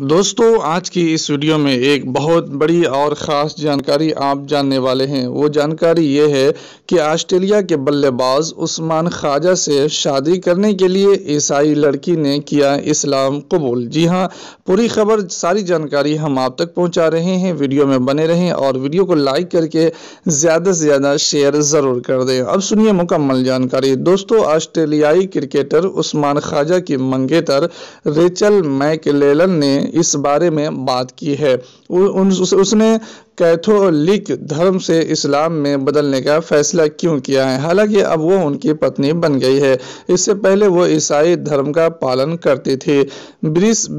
दोस्तों आज की इस वीडियो में एक बहुत बड़ी और ख़ास जानकारी आप जानने वाले हैं वो जानकारी ये है कि ऑस्ट्रेलिया के बल्लेबाज उस्मान ख्वाजा से शादी करने के लिए ईसाई लड़की ने किया इस्लाम कबूल जी हाँ पूरी खबर सारी जानकारी हम आप तक पहुंचा रहे हैं वीडियो में बने रहें और वीडियो को लाइक करके ज़्यादा से ज़्यादा शेयर ज़रूर कर दें अब सुनिए मुकम्मल जानकारी दोस्तों ऑस्ट्रेलियाई क्रिकेटर उस्मान ख्वाजा की मंगेतर रेचल मैकलेलन ने इस बारे में बात की है उन उस, उसने कैथोलिक धर्म से इस्लाम में बदलने का फैसला क्यों किया है हालांकि अब वो उनकी पत्नी बन गई है इससे पहले वो ईसाई धर्म का पालन करती थी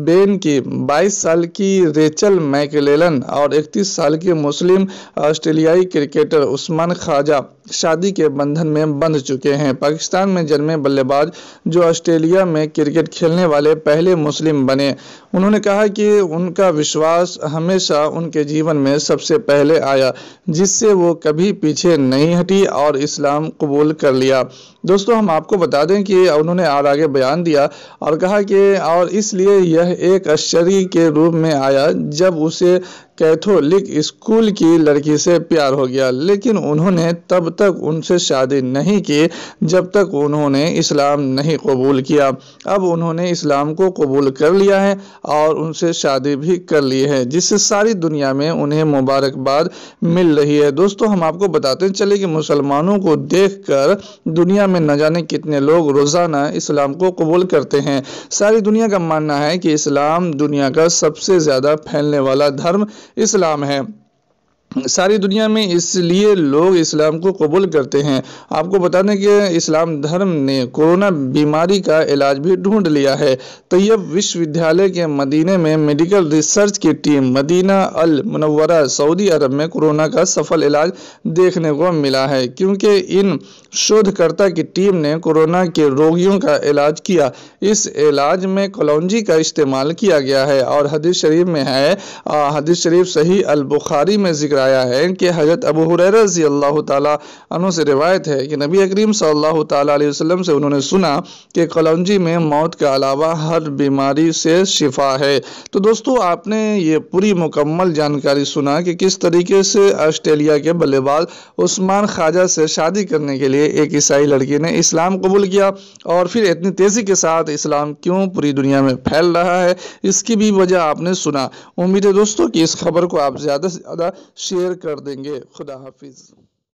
बेन की 22 साल की रेचल मैकलेलन और 31 साल के मुस्लिम ऑस्ट्रेलियाई क्रिकेटर उस्मान खाजा शादी के बंधन में बंध चुके हैं पाकिस्तान में जन्मे बल्लेबाज जो ऑस्ट्रेलिया में क्रिकेट खेलने वाले पहले मुस्लिम बने उन्होंने कहा कि उनका विश्वास हमेशा उनके जीवन में सबसे सबसे पहले आया जिससे वो कभी पीछे नहीं हटी और इस्लाम कबूल कर लिया दोस्तों हम आपको बता दें कि उन्होंने और आगे बयान दिया और कहा कि और इसलिए यह एक आश्चर्य के रूप में आया जब उसे कैथोलिक स्कूल की लड़की से प्यार हो गया लेकिन उन्होंने तब तक उनसे शादी नहीं की जब तक उन्होंने इस्लाम नहीं कबूल किया अब उन्होंने इस्लाम को कबूल कर लिया है और उनसे शादी भी कर ली है जिससे सारी दुनिया में उन्हें मुबारकबाद मिल रही है दोस्तों हम आपको बताते चले कि मुसलमानों को कर दुनिया में न जाने कितने लोग रोज़ाना इस्लाम को कबूल करते हैं सारी दुनिया का मानना है कि इस्लाम दुनिया का सबसे ज़्यादा फैलने वाला धर्म इस्लाम है सारी दुनिया में इसलिए लोग इस्लाम को कबूल करते हैं आपको बता दें कि इस्लाम धर्म ने कोरोना बीमारी का इलाज भी ढूंढ लिया है तैयब विश्वविद्यालय के मदीने में मेडिकल रिसर्च की टीम मदीना अल मनवरा सऊदी अरब में कोरोना का सफल इलाज देखने को मिला है क्योंकि इन शोधकर्ता की टीम ने कोरोना के रोगियों का इलाज किया इस इलाज में कलौजी का इस्तेमाल किया गया है और हदीस शरीफ में है हदीस शरीफ सही अलबुखारी में जिक्र आया है कि हजरत अबू रजी अल्लाह तु से रिवायत है कि नबी करीम सल्लल्लाहु अलैहि वसल्लम से उन्होंने सुना कि कलौजी में मौत के अलावा हर बीमारी से शिफा है तो दोस्तों आपने ये पूरी मुकम्मल जानकारी सुना कि किस तरीके से ऑस्ट्रेलिया के बल्लेबाज उस्मान ख्वाजा से शादी करने के लिए एक ईसाई लड़की ने इस्लाम कबूल किया और फिर इतनी तेज़ी के साथ इस्लाम क्यों पूरी दुनिया में फैल रहा है इसकी भी वजह आपने सुना उम्मीद है दोस्तों कि इस खबर को आप ज़्यादा से ज़्यादा शेयर कर देंगे खुदा हाफिज़